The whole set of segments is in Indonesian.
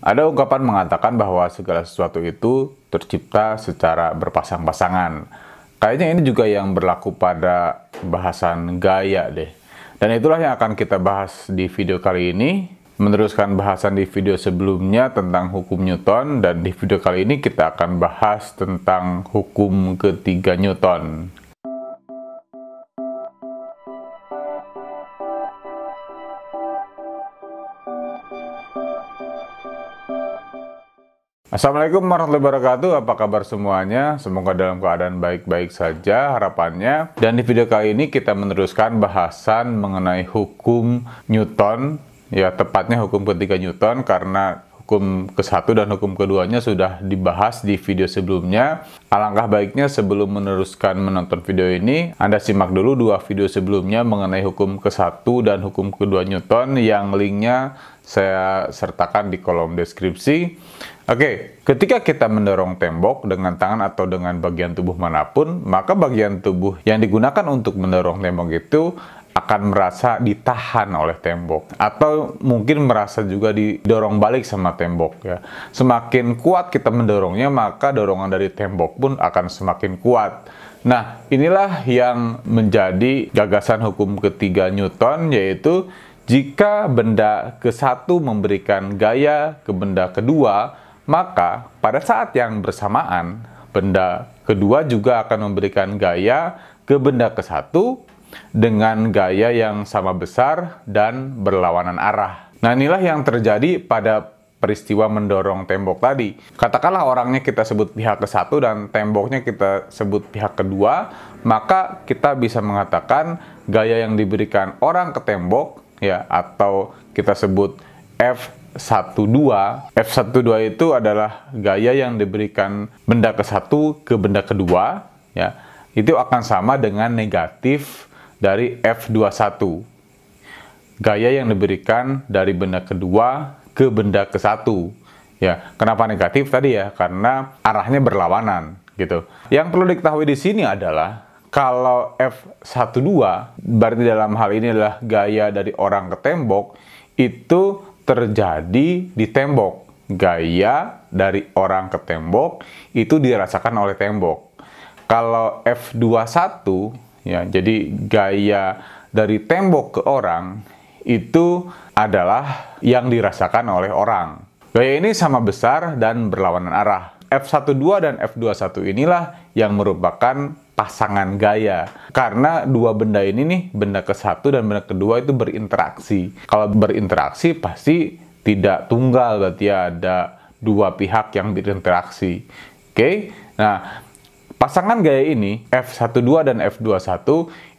Ada ungkapan mengatakan bahwa segala sesuatu itu tercipta secara berpasang-pasangan. Kayaknya ini juga yang berlaku pada bahasan gaya deh. Dan itulah yang akan kita bahas di video kali ini. Meneruskan bahasan di video sebelumnya tentang hukum Newton dan di video kali ini kita akan bahas tentang hukum ketiga Newton. Assalamualaikum warahmatullahi wabarakatuh, apa kabar semuanya? Semoga dalam keadaan baik-baik saja harapannya. Dan di video kali ini kita meneruskan bahasan mengenai hukum Newton, ya tepatnya hukum ketiga Newton karena hukum ke-1 dan hukum keduanya sudah dibahas di video sebelumnya. Alangkah baiknya sebelum meneruskan menonton video ini, Anda simak dulu dua video sebelumnya mengenai hukum ke-1 dan hukum kedua Newton yang linknya saya sertakan di kolom deskripsi. Oke, ketika kita mendorong tembok dengan tangan atau dengan bagian tubuh manapun, maka bagian tubuh yang digunakan untuk mendorong tembok itu akan merasa ditahan oleh tembok atau mungkin merasa juga didorong balik sama tembok ya. Semakin kuat kita mendorongnya maka dorongan dari tembok pun akan semakin kuat. Nah, inilah yang menjadi gagasan hukum ketiga Newton yaitu jika benda ke satu memberikan gaya ke benda kedua, maka pada saat yang bersamaan benda kedua juga akan memberikan gaya ke benda ke satu dengan gaya yang sama besar dan berlawanan arah. Nah, inilah yang terjadi pada peristiwa mendorong tembok tadi. Katakanlah orangnya kita sebut pihak ke satu dan temboknya kita sebut pihak kedua, maka kita bisa mengatakan gaya yang diberikan orang ke tembok ya atau kita sebut F12. F12 itu adalah gaya yang diberikan benda ke satu ke benda kedua ya. Itu akan sama dengan negatif dari F21. Gaya yang diberikan dari benda kedua ke benda ke satu. Ya, kenapa negatif tadi ya? Karena arahnya berlawanan gitu. Yang perlu diketahui di sini adalah kalau F12 berarti dalam hal ini adalah gaya dari orang ke tembok itu terjadi di tembok. Gaya dari orang ke tembok itu dirasakan oleh tembok. Kalau F21 Ya, jadi gaya dari tembok ke orang itu adalah yang dirasakan oleh orang. Gaya ini sama besar dan berlawanan arah. F12 dan F21 inilah yang merupakan pasangan gaya. Karena dua benda ini nih, benda ke satu dan benda kedua itu berinteraksi. Kalau berinteraksi pasti tidak tunggal, berarti ada dua pihak yang berinteraksi. Oke, okay? nah Pasangan gaya ini, F12 dan F21,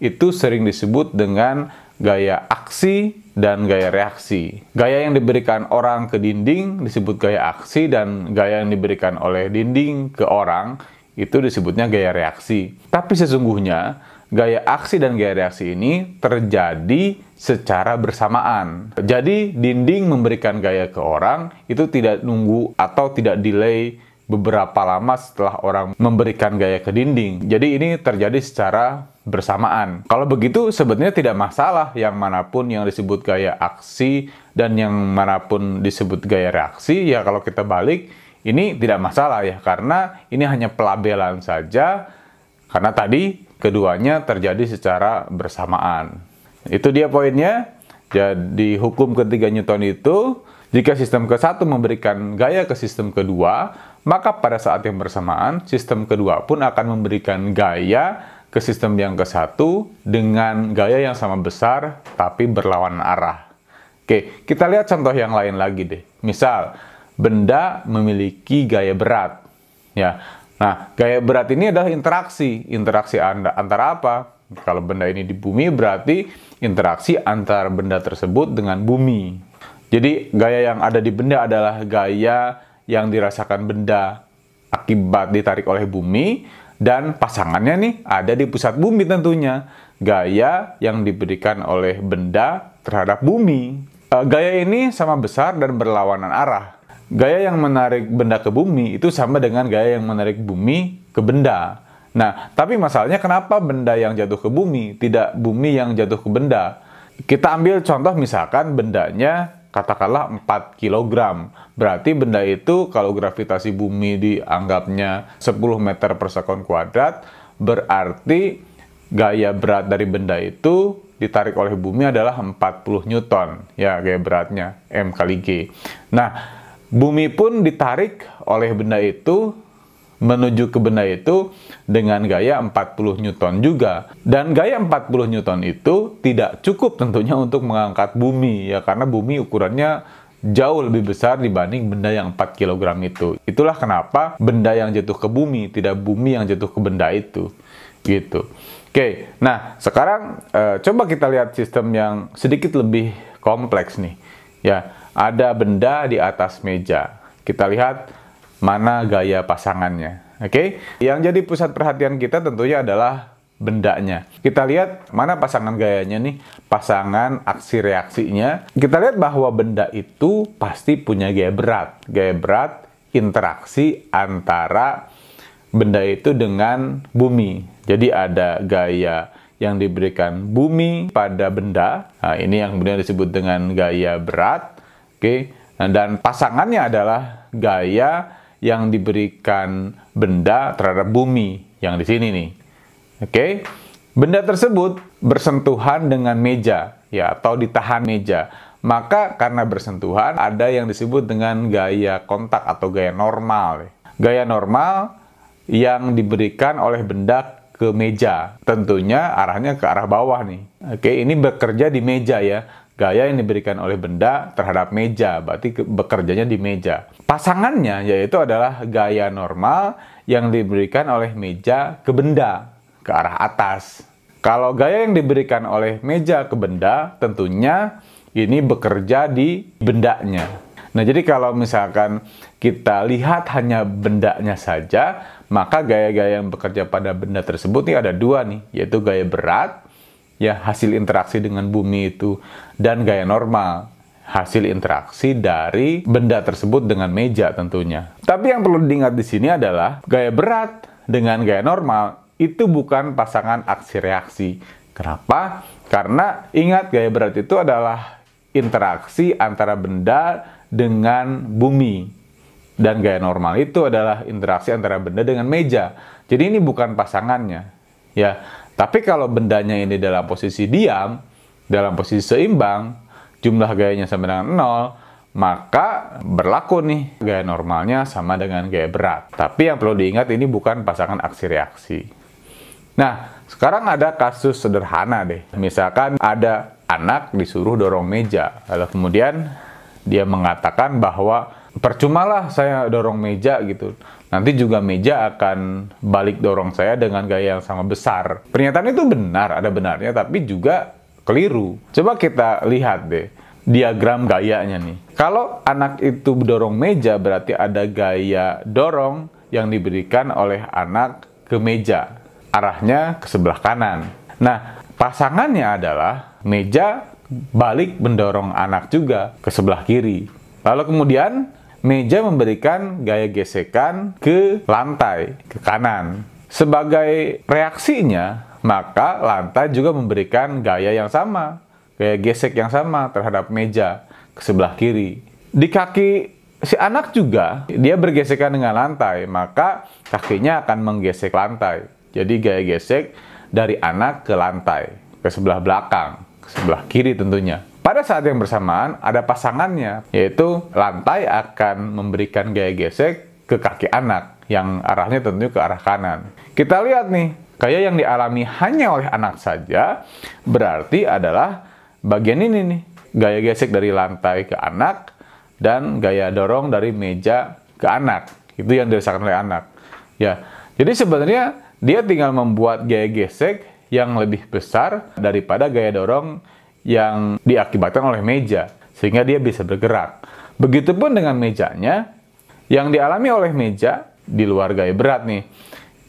itu sering disebut dengan gaya aksi dan gaya reaksi. Gaya yang diberikan orang ke dinding disebut gaya aksi dan gaya yang diberikan oleh dinding ke orang itu disebutnya gaya reaksi. Tapi sesungguhnya gaya aksi dan gaya reaksi ini terjadi secara bersamaan. Jadi dinding memberikan gaya ke orang itu tidak nunggu atau tidak delay beberapa lama setelah orang memberikan gaya ke dinding. Jadi ini terjadi secara bersamaan. Kalau begitu sebetulnya tidak masalah yang manapun yang disebut gaya aksi dan yang manapun disebut gaya reaksi ya kalau kita balik ini tidak masalah ya karena ini hanya pelabelan saja karena tadi keduanya terjadi secara bersamaan. Itu dia poinnya. Jadi hukum ketiga Newton itu jika sistem ke satu memberikan gaya ke sistem kedua, maka pada saat yang bersamaan sistem kedua pun akan memberikan gaya ke sistem yang ke satu dengan gaya yang sama besar tapi berlawanan arah. Oke, kita lihat contoh yang lain lagi deh. Misal, benda memiliki gaya berat. Ya, nah gaya berat ini adalah interaksi. Interaksi anda antara apa? Kalau benda ini di bumi berarti interaksi antara benda tersebut dengan bumi. Jadi gaya yang ada di benda adalah gaya yang dirasakan benda akibat ditarik oleh bumi dan pasangannya nih ada di pusat bumi tentunya. Gaya yang diberikan oleh benda terhadap bumi. E, gaya ini sama besar dan berlawanan arah. Gaya yang menarik benda ke bumi itu sama dengan gaya yang menarik bumi ke benda. Nah, tapi masalahnya kenapa benda yang jatuh ke bumi tidak bumi yang jatuh ke benda? Kita ambil contoh misalkan bendanya katakanlah 4 kg. Berarti benda itu kalau gravitasi bumi dianggapnya 10 meter per sekon kuadrat, berarti gaya berat dari benda itu ditarik oleh bumi adalah 40 Newton. Ya, gaya beratnya M kali G. Nah, bumi pun ditarik oleh benda itu menuju ke benda itu dengan gaya 40 Newton juga. Dan gaya 40 Newton itu tidak cukup tentunya untuk mengangkat bumi ya karena bumi ukurannya jauh lebih besar dibanding benda yang 4 kg itu. Itulah kenapa benda yang jatuh ke bumi tidak bumi yang jatuh ke benda itu. Gitu. Oke, nah sekarang e, coba kita lihat sistem yang sedikit lebih kompleks nih. Ya, ada benda di atas meja. Kita lihat mana gaya pasangannya. Oke, okay? yang jadi pusat perhatian kita tentunya adalah bendanya. Kita lihat mana pasangan gayanya nih, pasangan aksi reaksinya. Kita lihat bahwa benda itu pasti punya gaya berat. Gaya berat interaksi antara benda itu dengan bumi. Jadi ada gaya yang diberikan bumi pada benda. Nah, ini yang kemudian disebut dengan gaya berat. Oke. Okay? dan pasangannya adalah gaya yang diberikan benda terhadap bumi yang di sini nih. Oke. Benda tersebut bersentuhan dengan meja ya atau ditahan meja. Maka karena bersentuhan ada yang disebut dengan gaya kontak atau gaya normal. Gaya normal yang diberikan oleh benda ke meja. Tentunya arahnya ke arah bawah nih. Oke, ini bekerja di meja ya gaya yang diberikan oleh benda terhadap meja, berarti bekerjanya di meja. Pasangannya yaitu adalah gaya normal yang diberikan oleh meja ke benda, ke arah atas. Kalau gaya yang diberikan oleh meja ke benda, tentunya ini bekerja di bendanya. Nah, jadi kalau misalkan kita lihat hanya bendanya saja, maka gaya-gaya yang bekerja pada benda tersebut ini ada dua nih, yaitu gaya berat ya hasil interaksi dengan bumi itu dan gaya normal hasil interaksi dari benda tersebut dengan meja tentunya. Tapi yang perlu diingat di sini adalah gaya berat dengan gaya normal itu bukan pasangan aksi reaksi. Kenapa? Karena ingat gaya berat itu adalah interaksi antara benda dengan bumi dan gaya normal itu adalah interaksi antara benda dengan meja. Jadi ini bukan pasangannya ya. Tapi kalau bendanya ini dalam posisi diam, dalam posisi seimbang, jumlah gayanya sama dengan 0, maka berlaku nih gaya normalnya sama dengan gaya berat. Tapi yang perlu diingat ini bukan pasangan aksi reaksi. Nah, sekarang ada kasus sederhana deh. Misalkan ada anak disuruh dorong meja, lalu kemudian dia mengatakan bahwa percumalah saya dorong meja gitu. Nanti juga meja akan balik dorong saya dengan gaya yang sama besar. Pernyataan itu benar, ada benarnya, tapi juga keliru. Coba kita lihat deh diagram gayanya nih. Kalau anak itu dorong meja berarti ada gaya dorong yang diberikan oleh anak ke meja. Arahnya ke sebelah kanan. Nah, pasangannya adalah meja balik mendorong anak juga ke sebelah kiri. Lalu kemudian meja memberikan gaya gesekan ke lantai, ke kanan. Sebagai reaksinya, maka lantai juga memberikan gaya yang sama, gaya gesek yang sama terhadap meja ke sebelah kiri. Di kaki si anak juga, dia bergesekan dengan lantai, maka kakinya akan menggesek lantai. Jadi gaya gesek dari anak ke lantai, ke sebelah belakang, ke sebelah kiri tentunya. Pada saat yang bersamaan, ada pasangannya, yaitu lantai akan memberikan gaya gesek ke kaki anak, yang arahnya tentu ke arah kanan. Kita lihat nih, kayak yang dialami hanya oleh anak saja, berarti adalah bagian ini nih. Gaya gesek dari lantai ke anak, dan gaya dorong dari meja ke anak. Itu yang dirasakan oleh anak. Ya, jadi sebenarnya dia tinggal membuat gaya gesek yang lebih besar daripada gaya dorong yang diakibatkan oleh meja, sehingga dia bisa bergerak. Begitupun dengan mejanya, yang dialami oleh meja di luar gaya berat nih.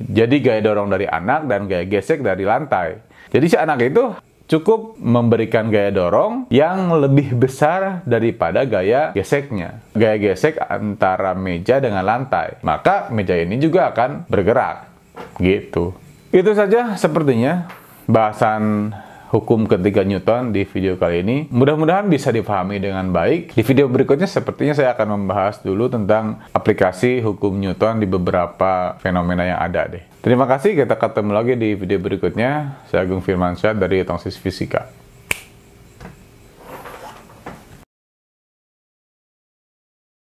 Jadi gaya dorong dari anak dan gaya gesek dari lantai. Jadi si anak itu cukup memberikan gaya dorong yang lebih besar daripada gaya geseknya. Gaya gesek antara meja dengan lantai. Maka meja ini juga akan bergerak. Gitu. Itu saja sepertinya bahasan hukum ketiga Newton di video kali ini. Mudah-mudahan bisa dipahami dengan baik. Di video berikutnya sepertinya saya akan membahas dulu tentang aplikasi hukum Newton di beberapa fenomena yang ada deh. Terima kasih, kita ketemu lagi di video berikutnya. Saya Agung Firmansyah dari Tongsis Fisika.